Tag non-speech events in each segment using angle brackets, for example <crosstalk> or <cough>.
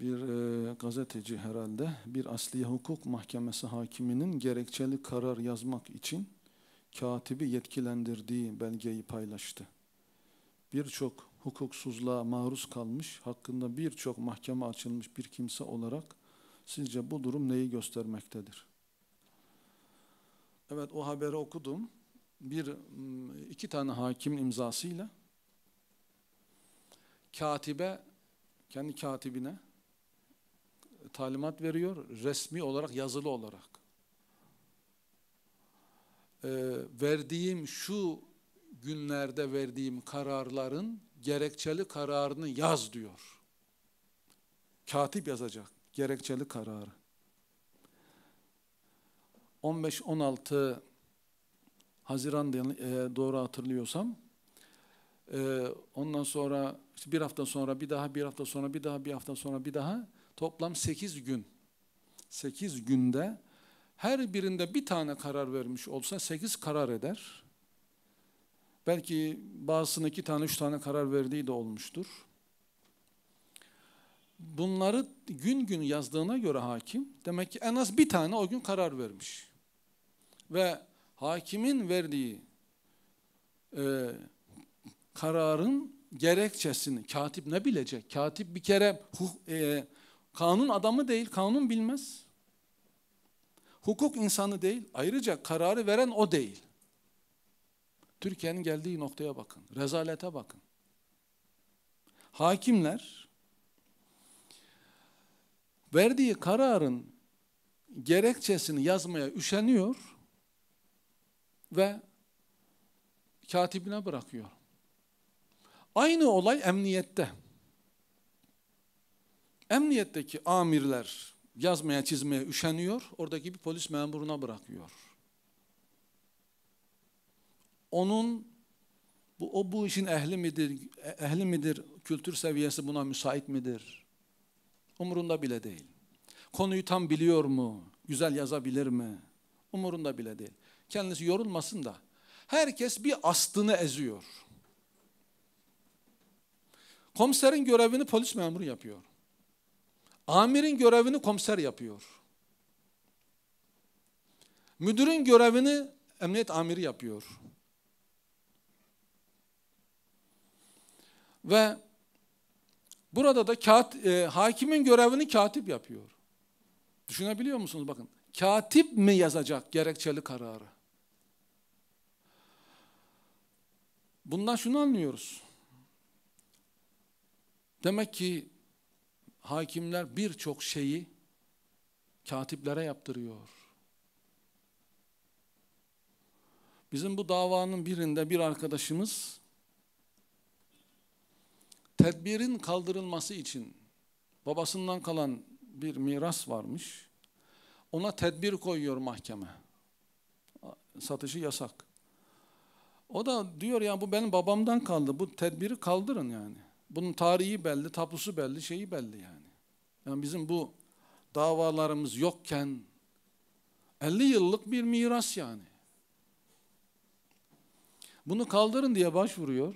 bir e, gazeteci herhalde bir asliye hukuk mahkemesi hakiminin gerekçeli karar yazmak için katibi yetkilendirdiği belgeyi paylaştı. Birçok hukuksuzluğa maruz kalmış, hakkında birçok mahkeme açılmış bir kimse olarak sizce bu durum neyi göstermektedir? Evet o haberi okudum. Bir, iki tane hakim imzasıyla katibe, kendi katibine talimat veriyor resmi olarak yazılı olarak. E, verdiğim şu günlerde verdiğim kararların gerekçeli kararını yaz diyor. Katip yazacak gerekçeli kararı. 15-16 Haziran e, doğru hatırlıyorsam e, ondan sonra işte bir hafta sonra bir daha bir hafta sonra bir daha bir hafta sonra bir daha Toplam 8 gün. 8 günde her birinde bir tane karar vermiş olsa 8 karar eder. Belki bazısına iki tane, üç tane karar verdiği de olmuştur. Bunları gün gün yazdığına göre hakim, demek ki en az bir tane o gün karar vermiş. Ve hakimin verdiği e, kararın gerekçesini katip ne bilecek? Katip bir kere hu, e, Kanun adamı değil, kanun bilmez. Hukuk insanı değil, ayrıca kararı veren o değil. Türkiye'nin geldiği noktaya bakın, rezalete bakın. Hakimler verdiği kararın gerekçesini yazmaya üşeniyor ve katibine bırakıyor. Aynı olay emniyette. Emniyetteki amirler yazmaya çizmeye üşeniyor, oradaki bir polis memuruna bırakıyor. Onun bu o bu işin ehli midir, ehli midir, kültür seviyesi buna müsait midir? Umurunda bile değil. Konuyu tam biliyor mu? Güzel yazabilir mi? Umurunda bile değil. Kendisi yorulmasın da. Herkes bir astını eziyor. Komiserin görevini polis memuru yapıyor. Amirin görevini komiser yapıyor. Müdürün görevini emniyet amiri yapıyor. Ve burada da kat, e, hakimin görevini katip yapıyor. Düşünebiliyor musunuz bakın? Katip mi yazacak gerekçeli kararı? Bundan şunu anlıyoruz. Demek ki hakimler birçok şeyi katiplere yaptırıyor. Bizim bu davanın birinde bir arkadaşımız tedbirin kaldırılması için babasından kalan bir miras varmış. Ona tedbir koyuyor mahkeme. Satışı yasak. O da diyor ya bu benim babamdan kaldı. Bu tedbiri kaldırın yani. Bunun tarihi belli, tapusu belli, şeyi belli yani. Yani bizim bu davalarımız yokken 50 yıllık bir miras yani. Bunu kaldırın diye başvuruyor.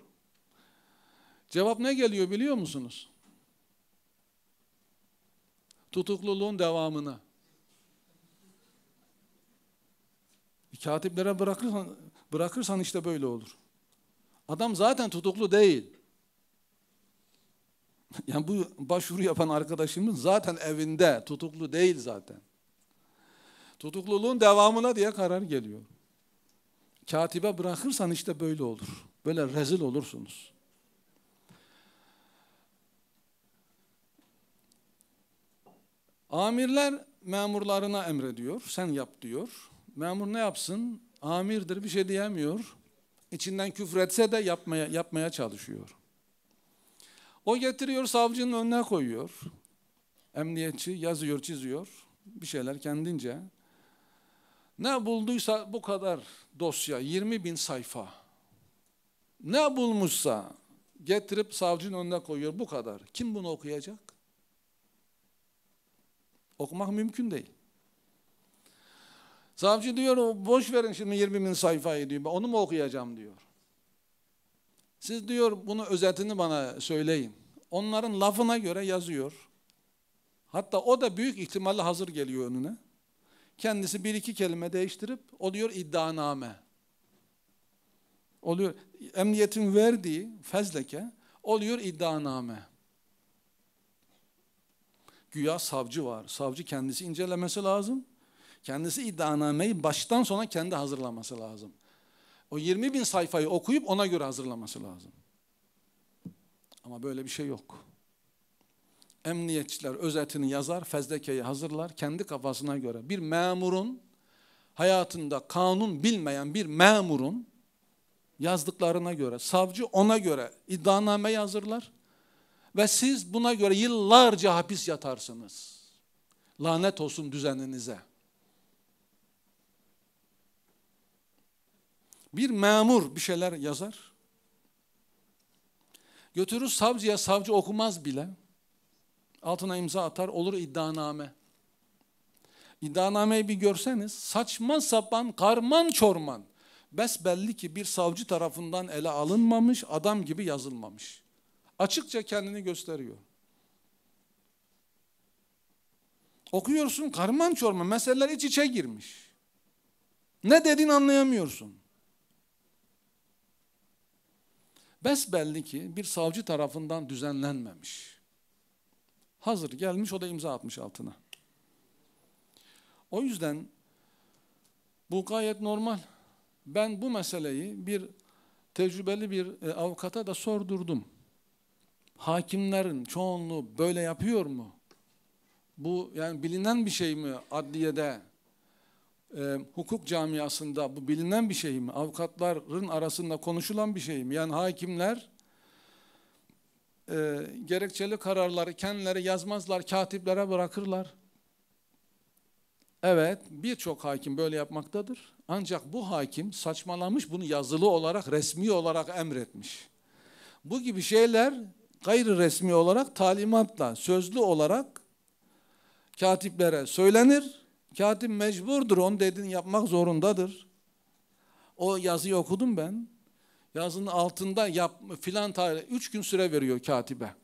Cevap ne geliyor biliyor musunuz? Tutukluluğun devamını. Katiplere bırakırsan, bırakırsan işte böyle olur. Adam zaten tutuklu değil. <laughs> Yani bu başvuru yapan arkadaşımız zaten evinde, tutuklu değil zaten. Tutukluluğun devamına diye karar geliyor. Katibe bırakırsan işte böyle olur. Böyle rezil olursunuz. Amirler memurlarına emrediyor. Sen yap diyor. Memur ne yapsın? Amirdir bir şey diyemiyor. İçinden küfretse de yapmaya, yapmaya çalışıyor. O getiriyor savcının önüne koyuyor. Emniyetçi yazıyor çiziyor. Bir şeyler kendince. Ne bulduysa bu kadar dosya 20 bin sayfa. Ne bulmuşsa getirip savcının önüne koyuyor bu kadar. Kim bunu okuyacak? Okumak mümkün değil. Savcı diyor boş verin şimdi 20 bin sayfayı diyor. Onu mu okuyacağım diyor. Siz diyor bunu özetini bana söyleyin. Onların lafına göre yazıyor. Hatta o da büyük ihtimalle hazır geliyor önüne. Kendisi bir iki kelime değiştirip o diyor iddianame. Oluyor emniyetin verdiği fezleke oluyor iddianame. Güya savcı var. Savcı kendisi incelemesi lazım. Kendisi iddianameyi baştan sona kendi hazırlaması lazım. O 20 bin sayfayı okuyup ona göre hazırlaması lazım. Ama böyle bir şey yok. Emniyetçiler özetini yazar, fezlekeyi hazırlar kendi kafasına göre. Bir memurun hayatında kanun bilmeyen bir memurun yazdıklarına göre, savcı ona göre iddianame hazırlar. Ve siz buna göre yıllarca hapis yatarsınız. Lanet olsun düzeninize. Bir memur bir şeyler yazar. Götürür savcıya, savcı okumaz bile. Altına imza atar, olur iddianame. İddianameyi bir görseniz saçma sapan, karman çorman. Besbelli ki bir savcı tarafından ele alınmamış, adam gibi yazılmamış. Açıkça kendini gösteriyor. Okuyorsun karman çorman, meseleler iç içe girmiş. Ne dediğini anlayamıyorsun. Besbelli ki bir savcı tarafından düzenlenmemiş. Hazır gelmiş o da imza atmış altına. O yüzden bu gayet normal. Ben bu meseleyi bir tecrübeli bir e, avukata da sordurdum. Hakimlerin çoğunluğu böyle yapıyor mu? Bu yani bilinen bir şey mi adliyede? e, hukuk camiasında bu bilinen bir şey mi? Avukatların arasında konuşulan bir şey mi? Yani hakimler e, gerekçeli kararları kendileri yazmazlar, katiplere bırakırlar. Evet, birçok hakim böyle yapmaktadır. Ancak bu hakim saçmalamış, bunu yazılı olarak, resmi olarak emretmiş. Bu gibi şeyler gayri resmi olarak talimatla, sözlü olarak katiplere söylenir Katip mecburdur, onun dediğini yapmak zorundadır. O yazıyı okudum ben. Yazının altında yap, filan tarih, üç gün süre veriyor katibe.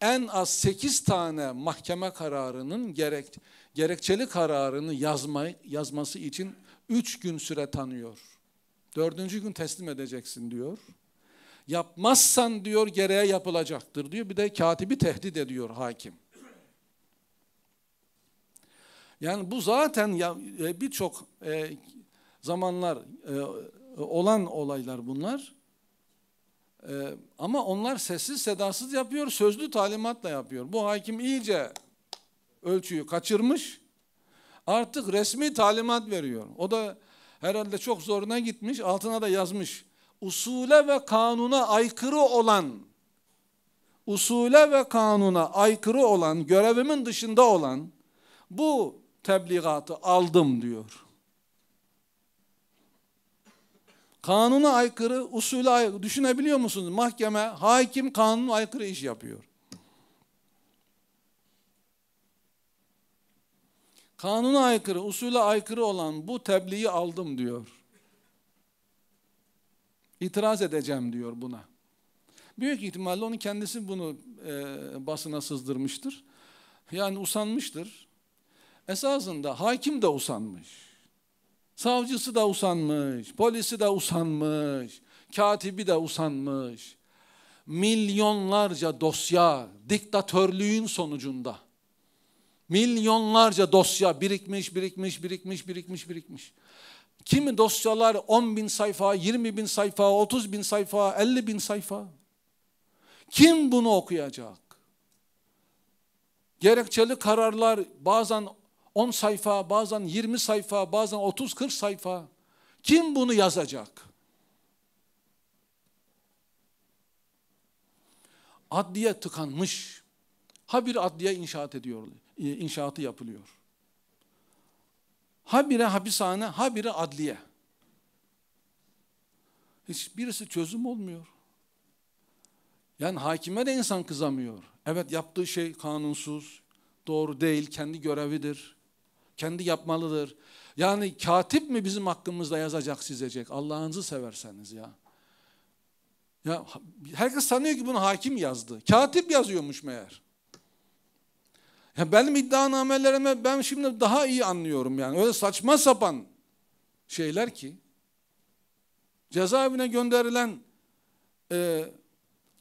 En az sekiz tane mahkeme kararının gerek, gerekçeli kararını yazma, yazması için üç gün süre tanıyor. Dördüncü gün teslim edeceksin diyor. Yapmazsan diyor gereğe yapılacaktır diyor. Bir de katibi tehdit ediyor hakim. Yani bu zaten e, birçok e, zamanlar e, olan olaylar bunlar. Ama onlar sessiz sedasız yapıyor, sözlü talimatla yapıyor. Bu hakim iyice ölçüyü kaçırmış, artık resmi talimat veriyor. O da herhalde çok zoruna gitmiş, altına da yazmış. Usule ve kanuna aykırı olan, usule ve kanuna aykırı olan, görevimin dışında olan, bu tebliğatı aldım diyor. Kanuna aykırı, usule aykırı. Düşünebiliyor musunuz? Mahkeme, hakim kanuna aykırı iş yapıyor. Kanuna aykırı, usule aykırı olan bu tebliği aldım diyor. İtiraz edeceğim diyor buna. Büyük ihtimalle onun kendisi bunu e, basına sızdırmıştır. Yani usanmıştır. Esasında hakim de usanmış. Savcısı da usanmış, polisi de usanmış, katibi de usanmış. Milyonlarca dosya diktatörlüğün sonucunda. Milyonlarca dosya birikmiş, birikmiş, birikmiş, birikmiş, birikmiş. Kimi dosyalar 10 bin sayfa, 20 bin sayfa, 30 bin sayfa, 50 bin sayfa. Kim bunu okuyacak? Gerekçeli kararlar bazen 10 sayfa, bazen 20 sayfa, bazen 30-40 sayfa. Kim bunu yazacak? Adliye tıkanmış. ha bir adliye inşaat ediyor, e, inşaatı yapılıyor. ha Habire hapishane, ha habire adliye. Hiçbirisi çözüm olmuyor. Yani hakime de insan kızamıyor. Evet yaptığı şey kanunsuz, doğru değil, kendi görevidir. Kendi yapmalıdır. Yani katip mi bizim hakkımızda yazacak, çizecek? Allah'ınızı severseniz ya. Ya herkes sanıyor ki bunu hakim yazdı. Katip yazıyormuş meğer. Ya benim iddianamelerime ben şimdi daha iyi anlıyorum yani. Öyle saçma sapan şeyler ki cezaevine gönderilen e,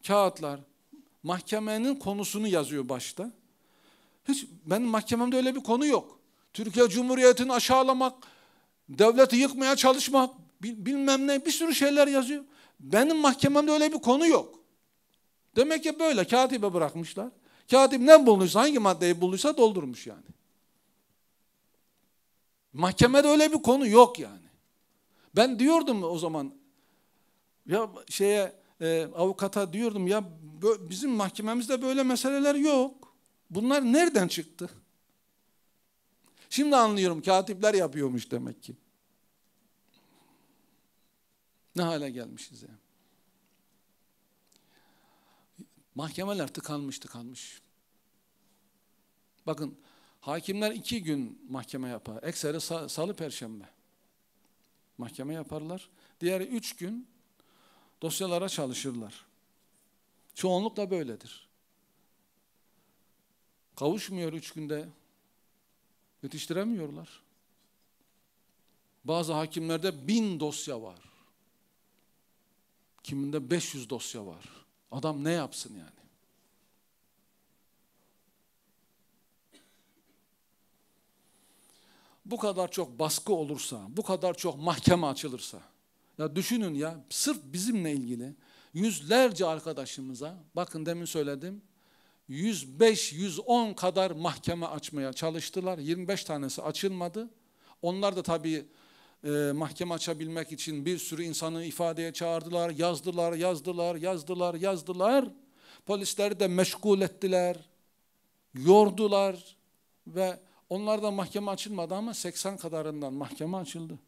kağıtlar mahkemenin konusunu yazıyor başta. Hiç benim mahkememde öyle bir konu yok. Türkiye Cumhuriyeti'ni aşağılamak, devleti yıkmaya çalışmak, bilmem ne bir sürü şeyler yazıyor. Benim mahkememde öyle bir konu yok. Demek ki böyle katibe bırakmışlar. Katip ne bulmuşsa, hangi maddeyi bulduysa doldurmuş yani. Mahkemede öyle bir konu yok yani. Ben diyordum o zaman ya şeye e, avukata diyordum ya bizim mahkememizde böyle meseleler yok. Bunlar nereden çıktı? Şimdi anlıyorum katipler yapıyormuş demek ki. Ne hale gelmişiz ya. Yani. Mahkemeler tıkanmış tıkanmış. Bakın hakimler iki gün mahkeme yapar. Ekseri salı perşembe. Mahkeme yaparlar. Diğer üç gün dosyalara çalışırlar. Çoğunlukla böyledir. Kavuşmuyor üç günde Yetiştiremiyorlar. Bazı hakimlerde bin dosya var. Kiminde 500 dosya var. Adam ne yapsın yani? Bu kadar çok baskı olursa, bu kadar çok mahkeme açılırsa, ya düşünün ya sırf bizimle ilgili yüzlerce arkadaşımıza, bakın demin söyledim, 105-110 kadar mahkeme açmaya çalıştılar. 25 tanesi açılmadı. Onlar da tabii e, mahkeme açabilmek için bir sürü insanı ifadeye çağırdılar, yazdılar, yazdılar, yazdılar, yazdılar. Polisleri de meşgul ettiler, yordular ve onlar da mahkeme açılmadı ama 80 kadarından mahkeme açıldı.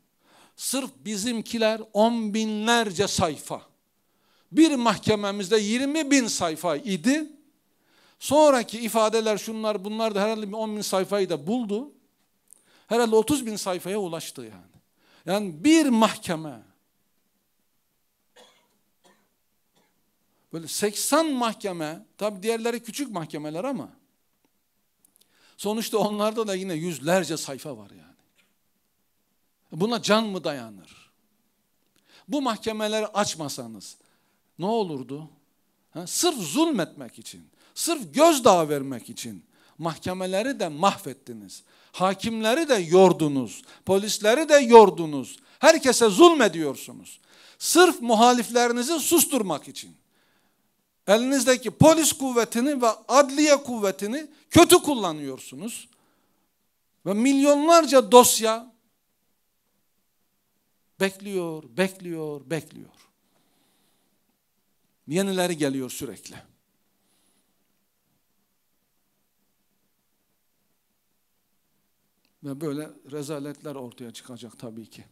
Sırf bizimkiler on binlerce sayfa. Bir mahkememizde 20 bin sayfa idi. Sonraki ifadeler şunlar bunlar da herhalde 10 bin sayfayı da buldu. Herhalde 30 bin sayfaya ulaştı yani. Yani bir mahkeme böyle 80 mahkeme tabi diğerleri küçük mahkemeler ama sonuçta onlarda da yine yüzlerce sayfa var yani. Buna can mı dayanır? Bu mahkemeleri açmasanız ne olurdu? Ha, sırf zulmetmek için, Sırf gözdağı vermek için mahkemeleri de mahvettiniz. Hakimleri de yordunuz. Polisleri de yordunuz. Herkese zulmediyorsunuz. Sırf muhaliflerinizi susturmak için. Elinizdeki polis kuvvetini ve adliye kuvvetini kötü kullanıyorsunuz. Ve milyonlarca dosya bekliyor, bekliyor, bekliyor. Yenileri geliyor sürekli. Ve böyle rezaletler ortaya çıkacak tabii ki.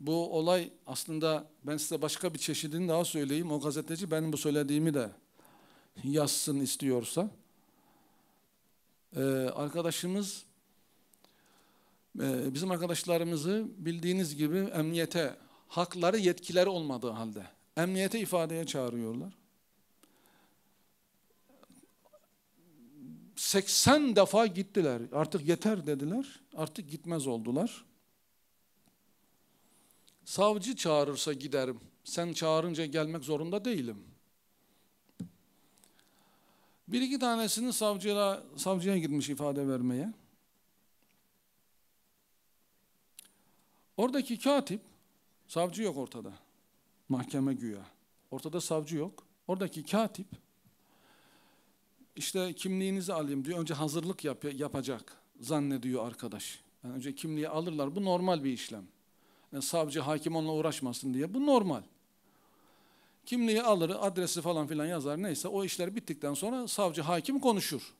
Bu olay aslında ben size başka bir çeşidini daha söyleyeyim. O gazeteci benim bu söylediğimi de yazsın istiyorsa. Ee, arkadaşımız, e, bizim arkadaşlarımızı bildiğiniz gibi emniyete, hakları yetkileri olmadığı halde emniyete ifadeye çağırıyorlar. 80 defa gittiler. Artık yeter dediler. Artık gitmez oldular. Savcı çağırırsa giderim. Sen çağırınca gelmek zorunda değilim. Bir iki tanesini savcıya, savcıya gitmiş ifade vermeye. Oradaki katip, savcı yok ortada. Mahkeme güya. Ortada savcı yok. Oradaki katip işte kimliğinizi alayım diyor. Önce hazırlık yap yapacak zannediyor arkadaş. Yani önce kimliği alırlar. Bu normal bir işlem. Yani savcı, hakim onunla uğraşmasın diye. Bu normal. Kimliği alır, adresi falan filan yazar neyse o işler bittikten sonra savcı, hakim konuşur.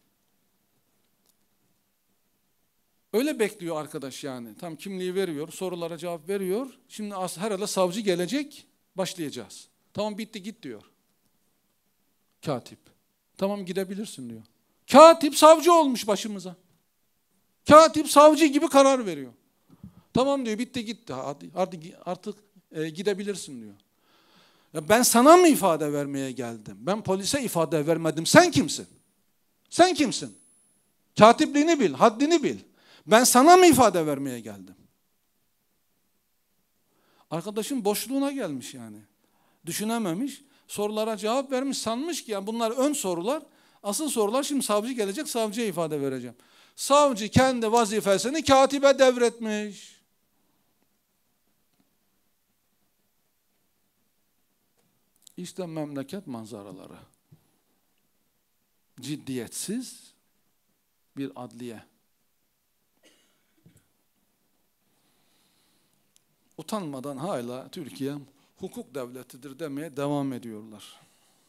Öyle bekliyor arkadaş yani. Tam kimliği veriyor, sorulara cevap veriyor. Şimdi herhalde savcı gelecek, başlayacağız. Tamam bitti git diyor. Katip. Tamam gidebilirsin diyor. Katip savcı olmuş başımıza. Katip savcı gibi karar veriyor. Tamam diyor bitti gitti artık, artık e, gidebilirsin diyor. Ya ben sana mı ifade vermeye geldim? Ben polise ifade vermedim. Sen kimsin? Sen kimsin? Katipliğini bil, haddini bil. Ben sana mı ifade vermeye geldim? Arkadaşın boşluğuna gelmiş yani. Düşünememiş sorulara cevap vermiş sanmış ki yani bunlar ön sorular. Asıl sorular şimdi savcı gelecek savcıya ifade vereceğim. Savcı kendi vazifesini katibe devretmiş. İşte memleket manzaraları. Ciddiyetsiz bir adliye. Utanmadan hala Türkiye hukuk devletidir demeye devam ediyorlar.